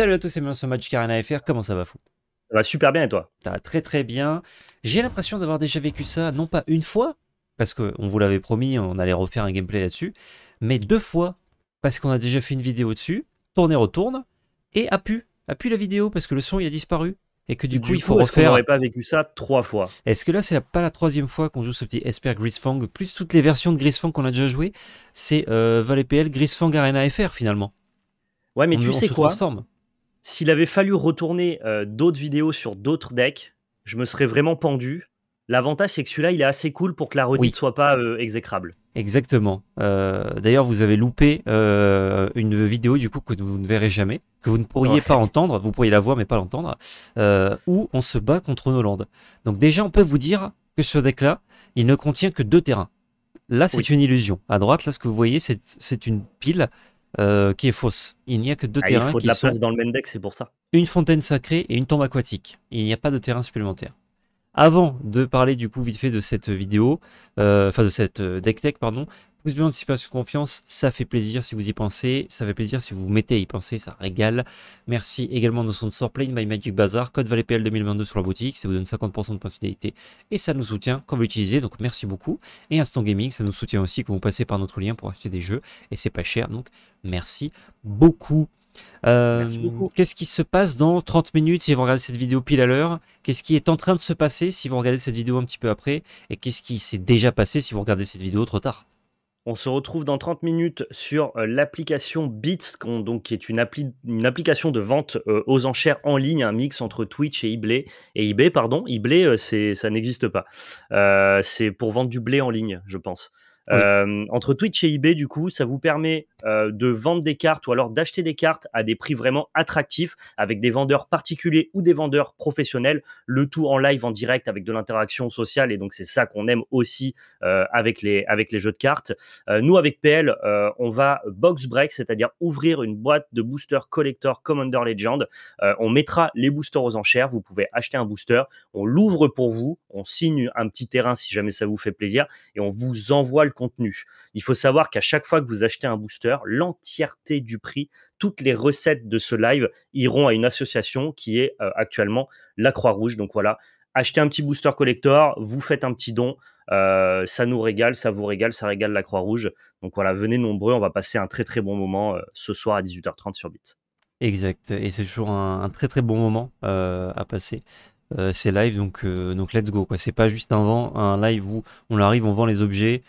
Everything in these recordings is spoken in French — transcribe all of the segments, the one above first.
Salut à tous c'est bienvenue sur Magic Arena FR, comment ça va fou Ça va super bien et toi Ça va très très bien. J'ai l'impression d'avoir déjà vécu ça, non pas une fois, parce qu'on vous l'avait promis, on allait refaire un gameplay là-dessus, mais deux fois, parce qu'on a déjà fait une vidéo dessus, tourner retourne, et appuie, appuie la vidéo parce que le son il a disparu. Et que du, coup, il faut refaire. On n'aurait pas vécu ça trois fois. Est-ce que là, c'est pas la troisième fois qu'on joue ce petit Esper Grisfang, plus toutes les versions de Grisfang qu'on a déjà joué C'est euh, Valet PL Grisfang Arena FR finalement. Ouais, mais tu sais quoi s'il avait fallu retourner euh, d'autres vidéos sur d'autres decks, je me serais vraiment pendu. L'avantage, c'est que celui-là, il est assez cool pour que la redite ne soit pas euh, exécrable. Exactement. Euh, d'ailleurs, vous avez loupé une vidéo du coup que vous ne verrez jamais, que vous ne pourriez pas entendre, vous pourriez la voir mais pas l'entendre, où on se bat contre Hollande. Donc déjà, on peut vous dire que ce deck-là, il ne contient que deux terrains. Là, c'est une illusion. À droite, là, ce que vous voyez, c'est une pile euh, qui est fausse. Il n'y a que deux ah, terrains. Il faut la dans le c'est pour ça. Une fontaine sacrée et une tombe aquatique. Il n'y a pas de terrain supplémentaire. Avant de parler du coup vite fait de cette vidéo, euh, enfin de cette euh, deck tech, pardon, Pouce bleu, anticipation, confiance, ça fait plaisir si vous y pensez, ça fait plaisir si vous vous mettez à y penser, ça régale. Merci également de son sort, Play by Magic Bazar, code ValetPL 2022 sur la boutique, ça vous donne 50% de points de fidélité et ça nous soutient quand vous l'utilisez, donc merci beaucoup. Et Instant Gaming, ça nous soutient aussi quand vous passez par notre lien pour acheter des jeux et c'est pas cher, donc merci beaucoup. Euh, merci beaucoup. Qu'est-ce qui se passe dans 30 minutes si vous regardez cette vidéo pile à l'heure Qu'est-ce qui est en train de se passer si vous regardez cette vidéo un petit peu après Et qu'est-ce qui s'est déjà passé si vous regardez cette vidéo trop tard on se retrouve dans 30 minutes sur euh, l'application Beats, qui est une, application de vente euh, aux enchères en ligne, un mix entre Twitch et eBay. Et eBay, pardon, eBay, euh, ça n'existe pas. c'est pour vendre du blé en ligne, je pense. Euh, entre Twitch et eBay, du coup, ça vous permet euh, de vendre des cartes ou alors d'acheter des cartes à des prix vraiment attractifs avec des vendeurs particuliers ou des vendeurs professionnels, le tout en live, en direct, avec de l'interaction sociale. Et donc, c'est ça qu'on aime aussi euh, avec, les, avec les jeux de cartes. nous, avec PL, on va box break, c'est-à-dire ouvrir une boîte de boosters collector Commander Legend. on mettra les boosters aux enchères. Vous pouvez acheter un booster. On l'ouvre pour vous. On signe un petit terrain si jamais ça vous fait plaisir. Et on vous envoie le contenu. Il faut savoir qu'à chaque fois que vous achetez un booster, l'entièreté du prix, toutes les recettes de ce live iront à une association qui est euh, actuellement la Croix-Rouge. Donc voilà, achetez un petit booster collector, vous faites un petit don. Euh, ça nous régale, ça vous régale, ça régale la Croix-Rouge. Donc voilà, venez nombreux, on va passer un très très bon moment euh, ce soir à 18h30 sur Bit. Exact, et c'est toujours un, très très bon moment à passer. ces lives, donc, donc let's go. Quoi. C'est pas juste un live où on arrive, on vend les objets,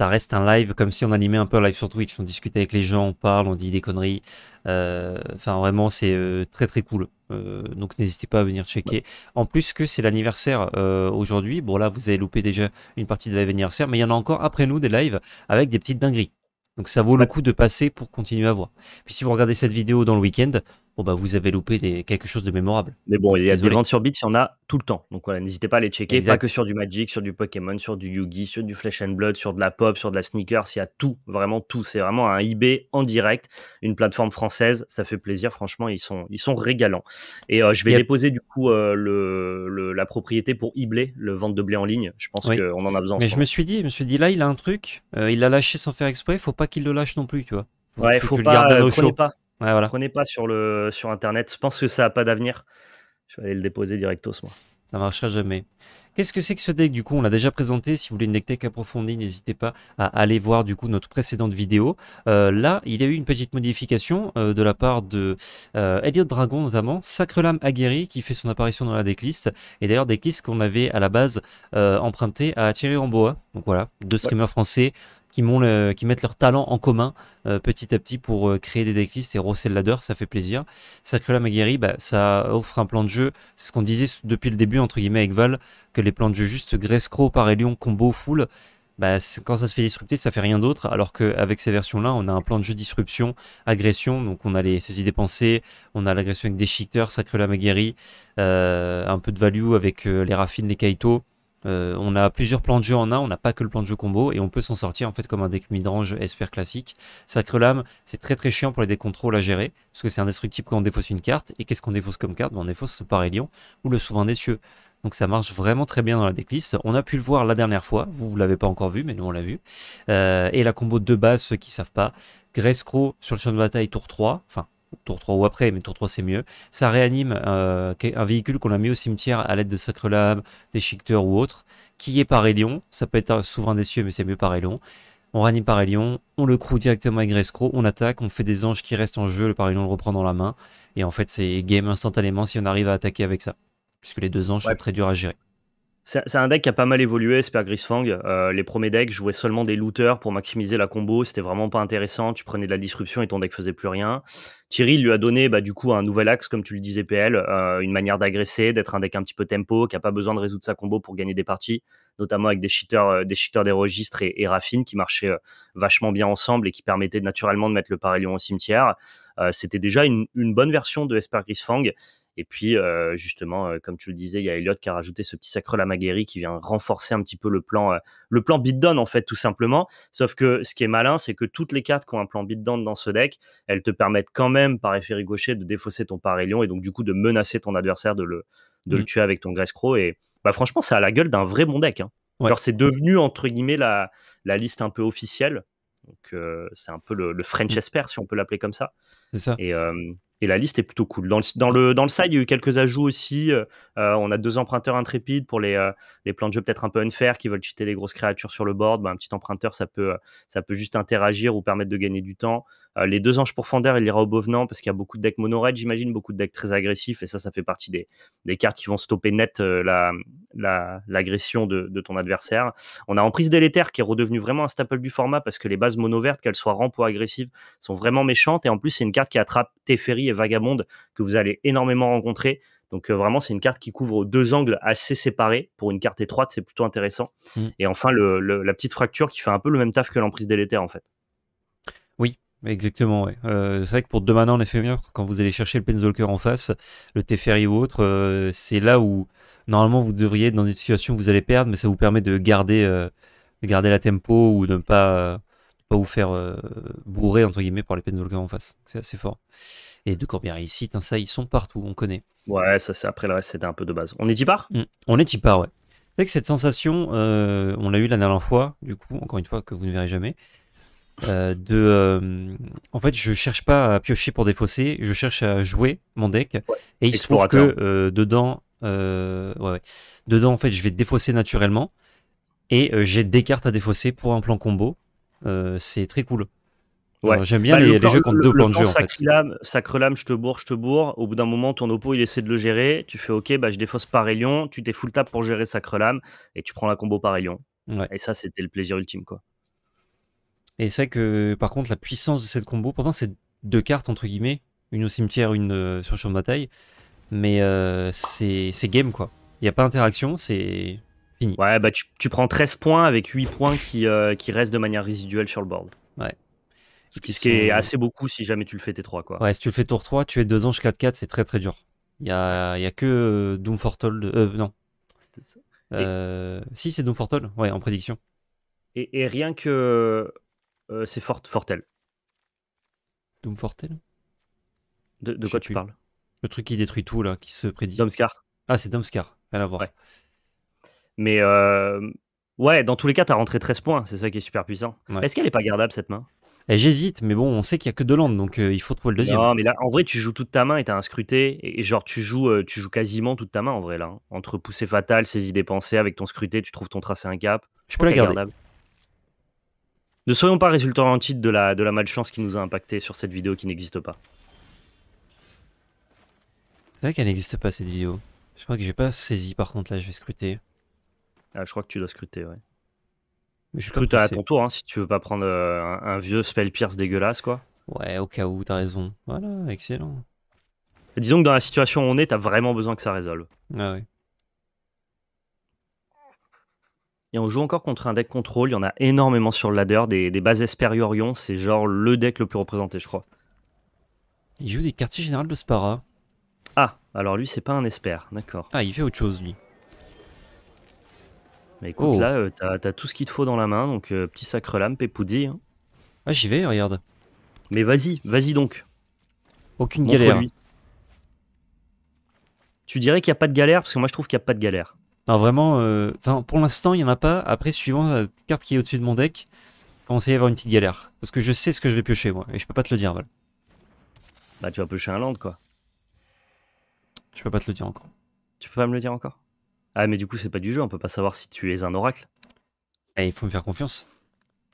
ça reste un live comme si on animait un peu un live sur Twitch. On discute avec les gens, on parle, on dit des conneries. Euh, enfin, vraiment, c'est euh, très très cool. Euh, donc n'hésitez pas à venir checker. En plus que c'est l'anniversaire aujourd'hui. Bon là, vous avez loupé déjà une partie de l'anniversaire, mais il y en a encore après nous des lives avec des petites dingueries. Donc ça vaut le coup de passer pour continuer à voir. Puis si vous regardez cette vidéo dans le week-end, bah vous avez loupé quelque chose de mémorable. Mais bon, il y a des ventes sur bits, il y en a tout le temps. Donc voilà, n'hésitez pas à les checker, pas que sur du Magic, sur du Pokémon, sur du Yugi, sur du Flesh and Blood, sur de la pop, sur de la Sneaker, il y a tout, vraiment tout. C'est vraiment un eBay en direct, une plateforme française, ça fait plaisir, franchement, ils sont, ils sont régalants. Et euh, je vais déposer du coup euh, le, la propriété pour eBay, le vente de blé en ligne. Je pense qu'on en a besoin. Mais je me suis dit, je me suis dit là, il a un truc, euh, il l'a lâché sans faire exprès, faut pas qu'il le lâche non plus, tu vois. Faut, faut, pas, le pas ah, voilà. Prenez pas sur, le, sur Internet. Je pense que ça n'a pas d'avenir. Je vais aller le déposer directos, moi. Ça marchera jamais. Qu'est-ce que c'est que ce deck Du coup, on l'a déjà présenté. Si vous voulez une deck tech approfondie, n'hésitez pas à aller voir du coup notre précédente vidéo. Euh, là, il y a eu une petite modification euh, de la part de euh, Elliot Dragon notamment, Sacre Lame Aguerri qui fait son apparition dans la decklist. Et d'ailleurs, des decklist qu'on avait à la base emprunté à Thierry Ramboa. Donc voilà, deux streamers français qui, qui mettent leur talent en commun euh, petit à petit pour euh, créer des decklists et rosser le ladder, ça fait plaisir. la la bah, ça offre un plan de jeu, c'est ce qu'on disait depuis le début, entre guillemets, avec Val, que les plans de jeu juste par Parélion, combo, full, bah, quand ça se fait disrupter, ça fait rien d'autre. Alors qu'avec ces versions-là, on a un plan de jeu disruption, agression. Donc on a les saisies pensées, on a l'agression avec des shikters, Sacré la euh, un peu de value avec les raffines, les Kaito. Euh, on a plusieurs plans de jeu en un, on n'a pas que le plan de jeu combo et on peut s'en sortir en fait comme un deck midrange esper classique. Sacre lame, c'est très très chiant pour les decks à gérer parce que c'est indestructible quand on défausse une carte. Et qu'est-ce qu'on défausse comme carte ben, On défausse le parélion ou le souverain des cieux. Donc ça marche vraiment très bien dans la decklist. On a pu le voir la dernière fois, vous ne l'avez pas encore vu, mais nous on l'a vu. Euh, et la combo de base, ceux qui ne savent pas, Gracecrow sur le champ de bataille tour 3, enfin tour 3 ou après, mais tour 3 c'est mieux. Ça réanime euh, un véhicule qu'on a mis au cimetière à l'aide de sacre lame, déchiqueteurs ou autre, qui est par Ça peut être souverain des cieux, mais c'est mieux par On réanime par on le croue directement avec Rescro, on attaque, on fait des anges qui restent en jeu, le Parélion le reprend dans la main. Et en fait, c'est game instantanément si on arrive à attaquer avec ça. Puisque les deux anges sont très durs à gérer. C'est un deck qui a pas mal évolué, Esper Grisfang. Euh, les premiers decks jouaient seulement des looters pour maximiser la combo, c'était vraiment pas intéressant, tu prenais de la disruption et ton deck faisait plus rien. Thierry lui a donné bah, du coup un nouvel axe, comme tu le disais PL, euh, une manière d'agresser, d'être un deck un petit peu tempo, qui a pas besoin de résoudre sa combo pour gagner des parties, notamment avec des cheaters, euh, des, cheaters des registres et, et qui marchaient vachement bien ensemble et qui permettaient naturellement de mettre le Parélion au cimetière. c'était déjà une, une bonne version de Esper Grisfang et puis, euh, justement, euh, comme tu le disais, il y a Elliot qui a rajouté ce petit sacre maguerie qui vient renforcer un petit peu le plan, euh, le plan beatdown, en fait, tout simplement. Sauf que ce qui est malin, c'est que toutes les cartes qui ont un plan beatdown dans ce deck, elles te permettent quand même, par effet rigoché, de défausser ton lion et donc, du coup, de menacer ton adversaire de le, mmh. tuer avec ton Grace Et bah, franchement, ça a la gueule d'un vrai bon deck. Hein. Alors, c'est devenu, entre guillemets, la, liste un peu officielle. Donc, c'est un peu le, French mmh. Esper, si on peut l'appeler comme ça. C'est ça. Et et la liste est plutôt cool. Dans le, dans le, dans le side, il y a eu quelques ajouts aussi. Euh, on a deux emprunteurs intrépides pour les, euh, les plans de jeu peut-être un peu unfair qui veulent cheater des grosses créatures sur le board. Ben, un petit emprunteur, ça peut, euh, ça peut juste interagir ou permettre de gagner du temps. les deux anges pour Fender, il ira au Bovenant parce qu'il y a beaucoup de decks mono j'imagine, beaucoup de decks très agressifs. Et ça, ça fait partie des, des cartes qui vont stopper net la, l'agression de, ton adversaire. On a Emprise délétère qui est redevenu vraiment un staple du format parce que les bases mono vertes, qu'elles soient rampes ou agressives, sont vraiment méchantes. Et en plus, c'est une carte qui attrape Teferi et Vagabonde que vous allez énormément rencontrer. Donc euh, vraiment, c'est une carte qui couvre deux angles assez séparés. Pour une carte étroite, c'est plutôt intéressant. Mm. Et enfin, la petite fracture qui fait un peu le même taf que l'emprise délétère, en fait. Oui, exactement. Euh, c'est vrai que pour deux manas en éphémère, quand vous allez chercher le Penzolker en face, le Teferi ou autre, euh, c'est là où normalement vous devriez dans une situation vous allez perdre, mais ça vous permet de garder, euh, garder la tempo ou de ne pas, pas vous faire euh, bourrer entre guillemets par les Pendolga en face. C'est assez fort. Et de Corbière ici, ça ils sont partout, on connaît. Ouais, ça c'est après le reste c'était un peu de base. On est Tipar par mm. On est Tipar, ouais. Avec cette sensation, euh, on l'a eu la dernière fois, du coup, encore une fois que vous ne verrez jamais. de, en fait, je cherche pas à piocher pour défausser, je cherche à jouer mon deck. Et il se trouve que dedans, euh, Dedans, en fait, je vais défausser naturellement. Et euh, j'ai des cartes à défausser pour un plan combo. Euh, c'est très cool. Ouais. J'aime bien bah, les, jeux contre deux plans de jeu. Sacre-lame, je te bourre, je te bourre. Au bout d'un moment, ton oppo, il essaie de le gérer. Tu fais OK, bah, je défausse Parélion. Tu t'es full tap pour gérer sacre-lame. Et tu prends la combo Parélion. Ouais. Et ça, c'était le plaisir ultime. quoi. Et c'est que, par contre, la puissance de cette combo, pendant ces deux cartes, entre guillemets, une au cimetière, une sur champ de bataille mais euh, c'est game quoi. Il n'y a pas d'interaction, c'est fini. Ouais, bah tu, prends 13 points avec 8 points qui, euh, qui restent de manière résiduelle sur le board. Ouais. Ce qui, est assez beaucoup si jamais tu le fais T3 quoi. Ouais, si tu le fais tour 3, tu es 2 anges 4-4, c'est très très dur. Il n'y a, que euh, Doom Fortel non. Si, c'est Doom Fortel, ouais, en prédiction. Et, rien que. c'est Fort, Fortel. Doom Fortel de quoi tu parles le truc qui détruit tout, là, qui se prédit. Domscar. Ah, c'est Domscar, elle a voir. Mais euh, ouais, dans tous les cas, t'as rentré 13 points, c'est ça qui est super puissant. Est-ce qu'elle est pas gardable cette main eh, J'hésite, mais bon, on sait qu'il y a que deux landes, donc euh, il faut trouver le deuxième. Non, mais là, en vrai, tu joues toute ta main et t'as un scruté, et, genre, tu joues, euh, tu joues quasiment toute ta main, en vrai, là. Hein. Entre poussée fatale, saisie dépensée, avec ton scruté, tu trouves ton tracé un cap. Je, peux la garder. Ne soyons pas résultants en titre de la, de la malchance qui nous a impacté sur cette vidéo qui n'existe pas. C'est vrai qu'elle n'existe pas cette vidéo. Je crois que j'ai pas saisi par contre là, je vais scruter. Ah, je crois que tu dois scruter, ouais. Mais je scrute à ton tour hein, si tu veux pas prendre euh, un, vieux spell pierce dégueulasse quoi. Ouais, au cas où, t'as raison. Voilà, excellent. disons que dans la situation où on est, t'as vraiment besoin que ça résolve. Ah ouais. Et on joue encore contre un deck contrôle, il y en a énormément sur le ladder, des, bases Esperiorion, c'est genre le deck le plus représenté, je crois. Il joue des quartiers générales de Spara. Alors lui, c'est pas un espère, d'accord. Ah, il fait autre chose, lui. Mais écoute, oh. là, euh, t'as tout ce qu'il te faut dans la main, donc euh, petit sacre lame, pépoudi. Hein. Ah, j'y vais, regarde. Mais vas-y, vas-y donc. Aucune galère. Tu dirais qu'il n'y a pas de galère, parce que moi je trouve qu'il n'y a pas de galère. Non, vraiment, euh, pour l'instant, il n'y en a pas. Après, suivant la carte qui est au-dessus de mon deck, commence à y avoir une petite galère. Parce que je sais ce que je vais piocher, moi, et je peux pas te le dire, Val. Bah, tu vas piocher un land, quoi. Tu peux pas te le dire encore. Tu peux pas me le dire encore Ah, mais du coup, c'est pas du jeu, on peut pas savoir si tu es un oracle. Eh il faut me faire confiance.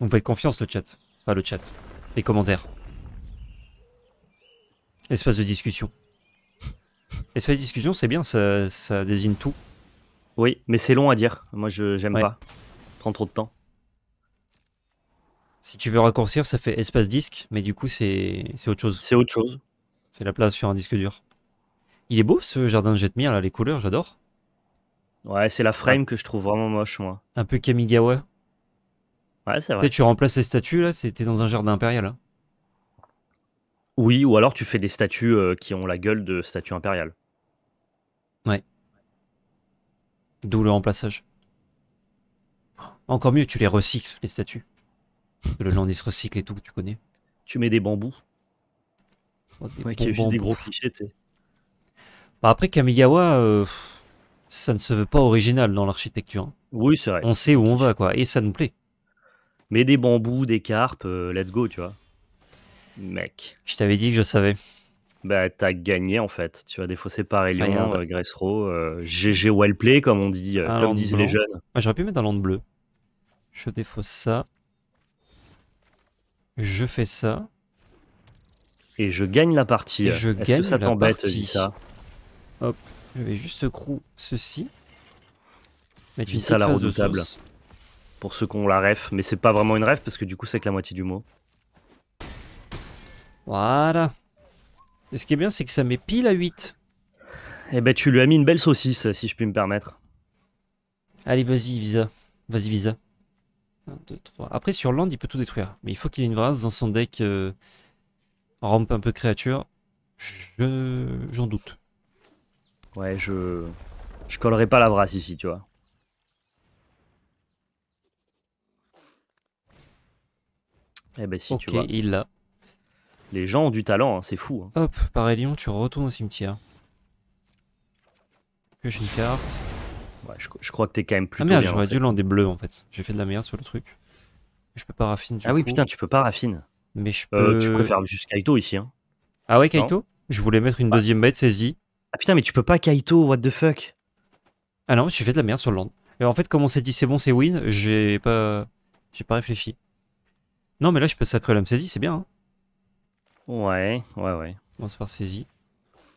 On fait confiance, le chat. Pas le chat. Les commentaires. Espace de discussion. Espace de discussion, c'est bien, ça, désigne tout. Oui, mais c'est long à dire. Moi, je j'aime pas. prend trop de temps. Si tu veux raccourcir, ça fait espace disque, mais du coup, c'est autre chose. C'est autre chose. C'est la place sur un disque dur. Il est beau ce jardin de Jetmir, là, les couleurs, j'adore. Ouais, c'est la ah. frame que je trouve vraiment moche, moi. Un peu Kamigawa. Ouais, c'est vrai. Tu, tu remplaces les statues, là, c'était dans un jardin impérial. Hein. Oui, ou alors tu fais des statues euh, qui ont la gueule de statues impériales. Ouais. D'où le remplaçage. Encore mieux, tu les recycles, les statues. Le landis recycle et tout, tu connais. Tu mets des bambous. Oh, des ouais, qui juste des gros clichés, tu bah, après, Kamigawa, euh, ça ne se veut pas original dans l'architecture. Hein. Oui, c'est vrai. On sait où on va, quoi, et ça nous plaît. Mais des bambous, des carpes, euh, let's go, tu vois. Mec. Je t'avais dit que je savais. Bah, t'as gagné en fait. Tu as défausser par Elion, ah, euh, Gressro, euh, GG Wellplay, comme on dit, ah, comme disent les jeunes. Ah, j'aurais pu mettre un land bleu. Je défausse ça. Je fais ça. Et je gagne la partie. je Est-ce que ça t'embête, ça Hop, je vais juste crew ceci. Mets-tu une ça la redoutable. Pour ceux qui ont la ref, mais c'est pas vraiment une ref parce que du coup c'est que la moitié du mot. Voilà. Et ce qui est bien c'est que ça met pile à 8. Eh ben tu lui as mis une belle saucisse si je puis me permettre. Allez vas-y Visa. Vas-y Visa. 1, 2, 3. Après sur land il peut tout détruire. Mais il faut qu'il ait une vrasse dans son deck ramp euh, rampe un peu créature. J'en doute. Ouais, je... Je collerai pas la brasse ici, tu vois. Eh ben si, tu vois. Ok, il l'a. Les gens ont du talent, hein, c'est fou. Hein. Hop, pareil Lyon, tu retournes au cimetière. Que j'ai une carte. Ouais, je, crois que t'es quand même plus. Ah merde, j'aurais dû des bleu en fait. J'ai fait de la merde sur le truc. Je peux pas raffiner ah oui, putain, tu peux pas raffiner. Mais je peux. Euh, tu préfères juste Kaito ici. Hein. Ah ouais, Kaito Je voulais mettre une bah. deuxième bête saisie. Ah putain, mais tu peux pas Kaito, what the fuck Ah non, suis fait de la merde sur le land. Et en fait, comme on s'est dit c'est bon, c'est win, j'ai pas j'ai pas réfléchi. Non, mais là, je peux sacrer l'homme saisie, c'est bien. Hein. ouais, ouais, ouais. On commence par saisie.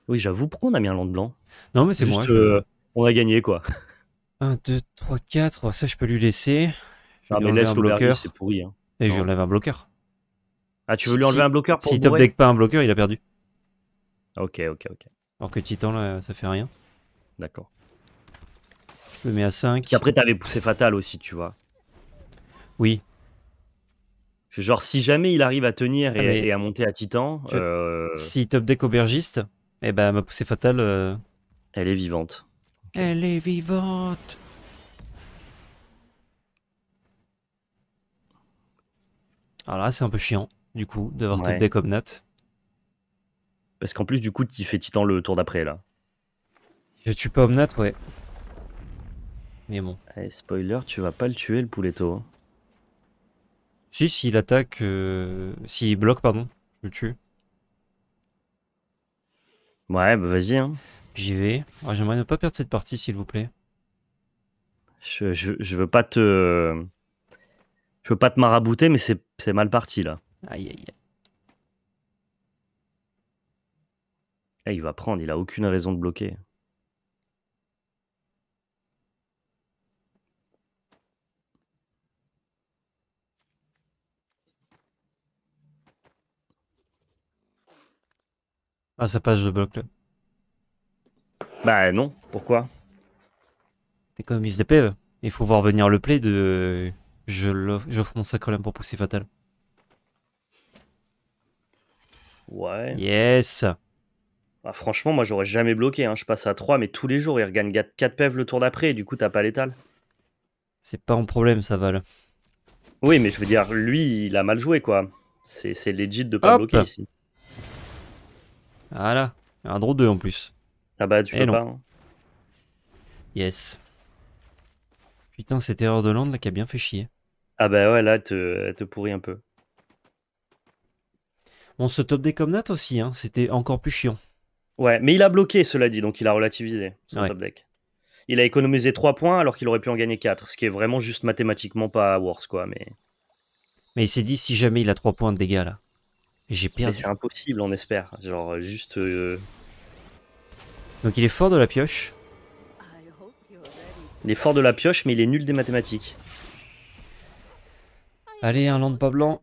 Oui, j'avoue, pourquoi on a mis un land blanc Non, mais c'est moi. Juste euh, on a gagné, quoi. 1, 2, 3, 4. Ça, je peux lui laisser. Je ah, lui mais laisse le bloqueur. C'est pourri. Hein. Et je lui enlève un bloqueur. Ah, tu veux lui enlever un bloqueur pour Si top deck pas un bloqueur, il a perdu. Ok, ok, ok. Alors que Titan, là, ça fait rien. D'accord. Je le mets à 5. Et après, t'avais poussé Fatal aussi, tu vois. Oui. Genre, si jamais il arrive à tenir et, ah, à monter à Titan. Euh, si top deck aubergiste, et eh ben, ma poussée fatale. Euh, elle est vivante. Elle est vivante. Alors là, c'est un peu chiant, du coup, d'avoir top deck parce qu'en plus, du coup, tu fais Titan le tour d'après, là. Je tue pas Omnat, ouais. Mais bon. Eh, spoiler, tu vas pas le tuer, le poulet hein. Si, s'il attaque... Euh, s'il bloque, pardon, je le tue. Ouais, bah vas-y. Hein. J'y vais. Ah, j'aimerais ne pas perdre cette partie, s'il vous plaît. Je, je, veux pas te... Je veux pas te marabouter, mais c'est mal parti, là. Aïe, aïe, aïe. Eh, il va prendre, il a aucune raison de bloquer. Ah, ça passe, je bloque Bah non, pourquoi T'es comme de euh, Il faut voir venir le play de. je J'offre mon lame pour pousser fatal. Ouais. Yes! Bah, franchement, moi, j'aurais jamais bloqué. Hein. Je passe à 3, mais tous les jours, il regagne 4 PEV le tour d'après. Et du coup, t'as pas l'étal. C'est pas un problème, ça, Val. Oui, mais je veux dire, lui, il a mal joué, quoi. C'est legit de pas bloquer ici. Voilà. Un draw 2 en plus. Ah bah, tu eh pas. Hein. Yes. Putain, cette erreur de land là qui a bien fait chier. Ah bah ouais, là, elle te, te pourrit un peu. On se top des comme aussi, hein. c'était encore plus chiant. Ouais, mais il a bloqué, cela dit, donc il a relativisé son top deck. Il a économisé 3 points alors qu'il aurait pu en gagner 4, ce qui est vraiment juste mathématiquement pas worse, quoi. Mais, mais il s'est dit si jamais il a 3 points de dégâts là. Et j'ai perdu. C'est impossible, on espère. Genre, juste. Euh, donc il est fort de la pioche. Il est fort de la pioche, mais il est nul des mathématiques. Allez, un land pas blanc.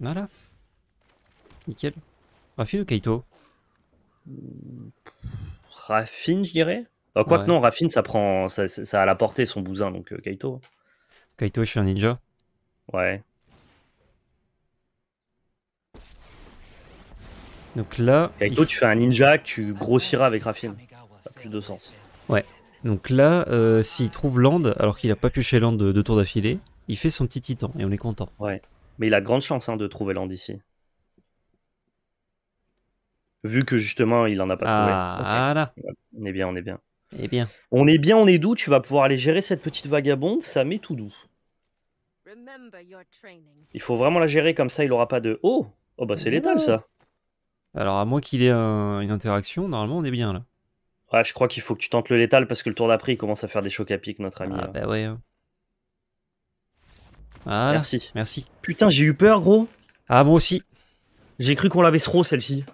Voilà. Nickel. Rafi bah, ou Kaito Raffine, je dirais. Bah, quoi que non, Raffine, ça prend, ça, ça, a la portée son bousin, donc euh, Kaito. Kaito, je suis un ninja. Ouais. Donc là. Kaito, tu fais un ninja, tu grossiras avec Rafine. Ça a plus de sens. Ouais. Donc là, euh, s'il trouve Land, alors qu'il a pas pu chez Land de tours d'affilée, il fait son petit titan et on est content. Ouais. Mais il a grande chance hein, de trouver Land ici vu que justement il en a pas trouvé. Ah, on est bien, on est bien. bien. On est bien, on est doux, tu vas pouvoir aller gérer cette petite vagabonde, ça met tout doux. Il faut vraiment la gérer comme ça, il aura pas de... Oh Oh bah c'est létal ça Alors à moins qu'il ait une interaction, normalement on est bien là. Ouais, je crois qu'il faut que tu tentes le létal parce que le tour d'après il commence à faire des chocs à pic notre ami. Ah hein. bah ouais. Hein. Merci. Merci. Putain j'ai eu peur gros. Ah moi aussi. J'ai cru qu'on l'avait trop celle-ci.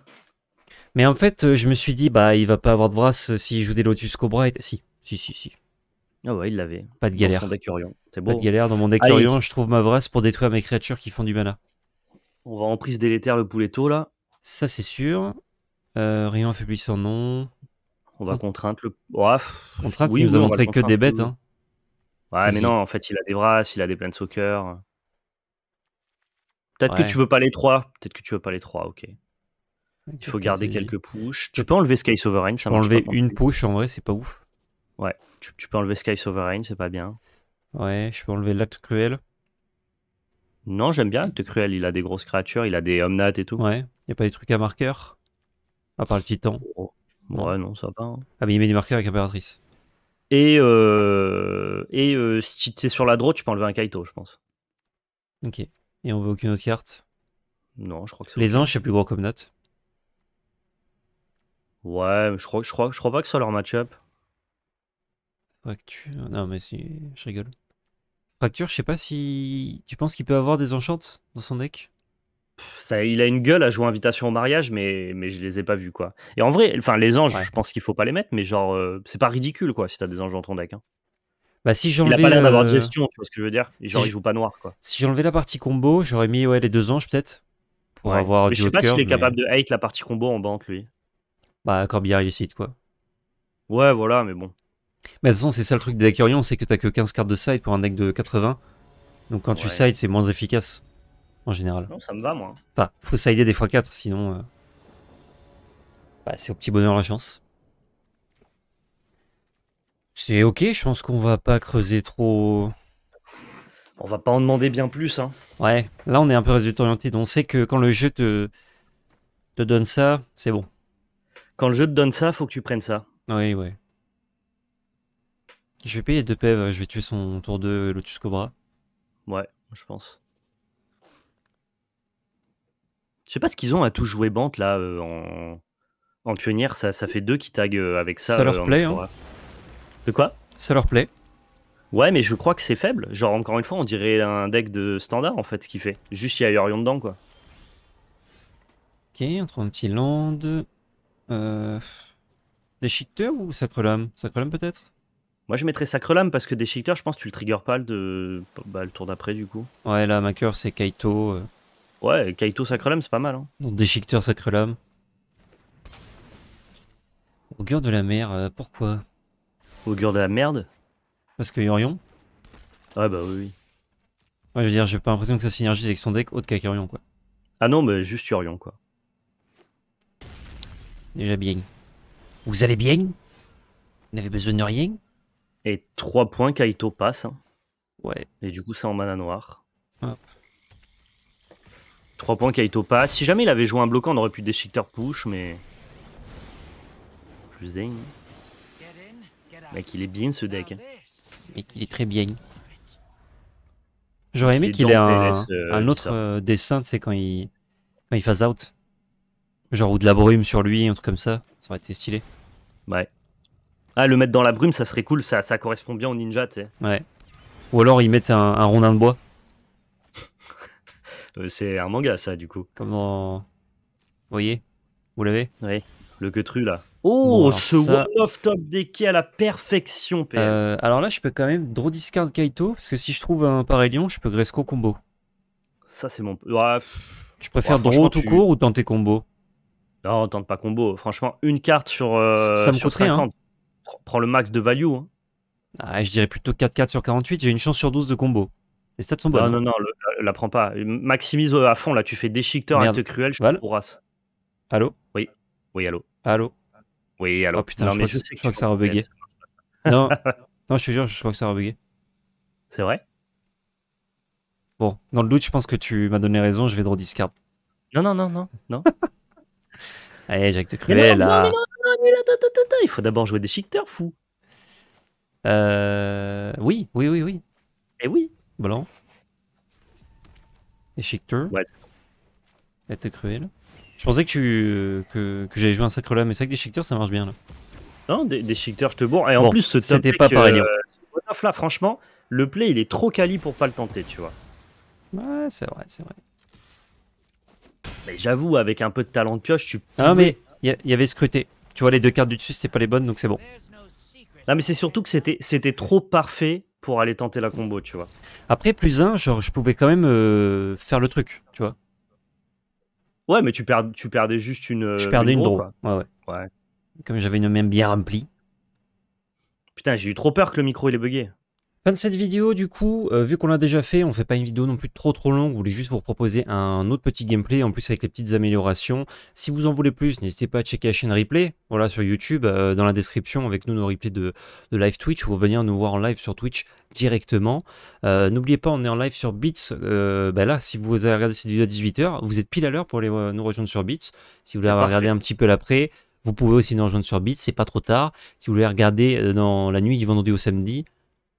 Mais en fait, euh, je me suis dit, bah, il va pas avoir de brasse euh, s'il joue des Lotus Cobra. Et... Si, si, si, si. Ah ouais, il l'avait. Pas de galère. Dans son C'est Pas de galère. Dans mon Decurion, je trouve ma brasse pour détruire mes créatures qui font du mana. On va en prise délétère le poulet tôt, là. Ça, c'est sûr. Euh, rien affaiblissant, non. On va contraindre le. Ouais, On contrainte, oui, il nous a montré que des bêtes. Hein. Ouais, mais non, en fait, il a des brasses, il a des pleins de soccer. Peut-être que tu veux pas les trois. Peut-être que tu veux pas les trois, ok. Il faut garder quelques pushes. Tu peux enlever Sky Sovereign, ça tu peux enlever une push, en vrai, c'est pas ouf. Ouais, tu, peux enlever Sky Sovereign, c'est pas bien. Ouais, je peux enlever l'acte cruel. Non, j'aime bien l'acte cruel, il a des grosses créatures, il a des omnates et tout. Ouais, y a pas des trucs à marqueur À part le titan. Oh, ouais, non, ça va pas. Hein. Ah, mais il met des marqueurs avec Impératrice. Et, euh, et euh, si tu es sur la draw, tu peux enlever un Kaito, je pense. Ok. Et on veut aucune autre carte Non, je crois que c'est. Les anges, c'est plus gros comme Ouais, je crois, je crois, je crois pas que ce soit leur match-up. Fracture. Non, mais si, je rigole. Fracture, je sais pas si. Tu penses qu'il peut avoir des enchantes dans son deck ça, il a une gueule à jouer invitation au mariage, mais, mais je les ai pas vus quoi. Et en vrai, enfin les anges, je pense qu'il faut pas les mettre, mais genre euh, c'est pas ridicule quoi si t'as des anges dans ton deck. Hein. Bah si j'enlevais. Il a pas l'air d'avoir de euh, gestion, tu vois ce que je veux dire. genre il joue pas noir quoi. Si j'enlevais la partie combo, j'aurais mis ouais les deux anges peut-être pour avoir mais Je sais pas s'il est capable de hate la partie combo en banque lui bah, Corbière réussite quoi. Ouais, voilà, mais bon. Mais de toute façon, c'est ça le truc des on c'est que t'as que 15 cartes de side pour un deck de 80. Donc quand tu side, c'est moins efficace, en général. Non, ça me va, moi. Enfin, faut sider des fois 4, sinon. Euh, bah, c'est au petit bonheur la chance. C'est ok, je pense qu'on va pas creuser trop. On va pas en demander bien plus. Hein. Ouais, là on est un peu résultat orienté. On sait que quand le jeu te, te donne ça, c'est bon. Quand le jeu te donne ça, faut que tu prennes ça. Oui, oui. Je vais payer deux pèves. je vais tuer son tour de Lotus Cobra. Ouais, je pense. Je sais pas ce qu'ils ont à tout jouer bande là euh, en... pionnière, ça, ça fait deux qui tag euh, avec ça. Ça leur euh, plaît, hein. De quoi Ça leur plaît. Ouais, mais je crois que c'est faible. Genre, encore une fois, on dirait un deck de standard en fait, ce qu'il fait. Juste il y a Yorion dedans quoi. Ok, on trouve un petit land. Euh... Déchiqueteur ou Sacre Lame peut-être Moi je mettrais Sacre Lame parce que Déchiqueteur, je pense tu le trigger pas le, de... Bah, le tour d'après du coup. Ouais, là, ma cœur c'est Kaito. Euh. Ouais, Kaito Sacre Lame c'est pas mal. Hein. Donc Déchiqueteur Lame Augure de la mer, euh, pourquoi Augure de la merde Parce que Yorion Ouais, ah, bah oui. oui. je veux dire, j'ai pas l'impression que ça synergise avec son deck autre qu'avec Yorion quoi. Ah non, mais juste Yorion quoi. Déjà bien. Vous allez bien Vous n'avez besoin de rien Et 3 points, Kaito passe. Hein. Ouais. Et du coup, c'est en mana noir. Hop. 3 points, Kaito passe. Si jamais il avait joué un bloquant, on aurait pu déchiqueter push, mais. Plus zing. Mec, il est bien ce deck. Hein. Mec, il est très bien. J'aurais aimé qu'il ait euh, un, autre euh, dessin, c'est quand il, quand il phase out. Genre ou de la brume sur lui, un truc comme ça. Ça aurait été stylé. Ouais. Ah, le mettre dans la brume, ça serait cool. Ça, correspond bien au ninja, tu sais. Ouais. Ou alors ils mettent un, rondin de bois. Euh, c'est un manga, ça, du coup. Comment... Vous voyez Vous l'avez Oui. Le queutru, là. Oh, ce one top decky à la perfection, PM. Euh, alors là, je peux quand même draw discard Kaito, parce que si je trouve un Parélion, je peux Gresco combo. Ça, c'est mon. Je préfère tu préfères draw tout court ou tenter combo non, tente pas combo. Franchement, une carte sur. Euh, ça, me 50. Hein. Prends le max de value. Hein. Ah, je dirais plutôt 4-4 sur 48. J'ai une chance sur 12 de combo. Les stats sont bonnes. Non, non, non, la prends pas. Maximise euh, à fond. Là, tu fais déchiqueteur, acte cruel, je te Allô Oui. Oui, allô. Allô Oui, allô. Oh putain, je, crois, je, crois que, ça a rebugué. Non, non, je te jure, je crois que ça a rebugué. C'est vrai Bon, dans le doute, je pense que tu m'as donné raison, je vais draw discard. Non, non, non, non, non. Allez, eh, Jacques de Cruel, Non, mais non, Il faut d'abord jouer des Schichter, fou. Euh... Oui, oui, oui, oui. Et eh oui, blanc. Et Schichter. Ouais. Jacques Cruel. Je pensais que, tu... que, que j'allais jouer un sacre là, mais ça avec des ça marche bien, là. Non, des, des je te bourre. Et en plus, ce C'était pas pareil. Euh, hein. là, franchement, le play, il est trop quali pour pas le tenter, tu vois. Ouais, c'est vrai, c'est vrai. Mais j'avoue, avec un peu de talent de pioche, tu ah pouvais... mais il y, avait scruté. Tu vois, les deux cartes du dessus, c'était pas les bonnes, donc c'est bon. Non, mais c'est surtout que c'était, trop parfait pour aller tenter la combo, tu vois. Après, plus un, genre, je pouvais quand même euh, faire le truc, tu vois. Ouais, mais tu, perds, tu perdais juste une. Je perdais une, Ouais, ouais, Comme j'avais une même bien remplie. Putain, j'ai eu trop peur que le micro il est bugué. Fin de cette vidéo, du coup, euh, vu qu'on l'a déjà fait, on fait pas une vidéo non plus trop trop longue, Vous voulez juste vous proposer un autre petit gameplay, en plus avec les petites améliorations. Si vous en voulez plus, n'hésitez pas à checker la chaîne replay, voilà, sur YouTube, euh, dans la description, avec nous nos replays de, live Twitch, pouvez venir nous voir en live sur Twitch directement. Euh, n'oubliez pas, on est en live sur Beats, ben là, si vous avez regardé cette vidéo à 18h, vous êtes pile à l'heure pour aller nous rejoindre sur Beats, si vous voulez regarder un petit peu l'après, vous pouvez aussi nous rejoindre sur Beats, c'est pas trop tard. Si vous voulez regarder dans la nuit du vendredi au samedi,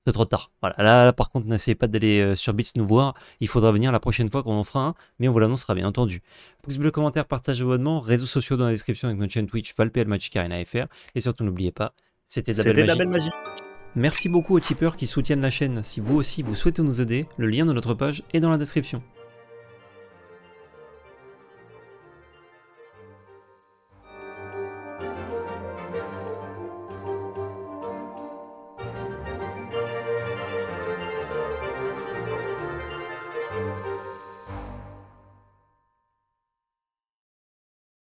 c'est trop tard. Voilà, là, par contre, n'essayez pas d'aller euh, sur Bits nous voir. Il faudra venir la prochaine fois qu'on en fera un, mais on vous l'annoncera bien entendu. bleu, commentaire, partage abonnement, réseaux sociaux dans la description avec notre chaîne Twitch, ValPL Magic Arena FR. Et surtout, n'oubliez pas, c'était la Merci beaucoup aux tipeurs qui soutiennent la chaîne. Si vous aussi vous souhaitez nous aider, le lien de notre page est dans la description.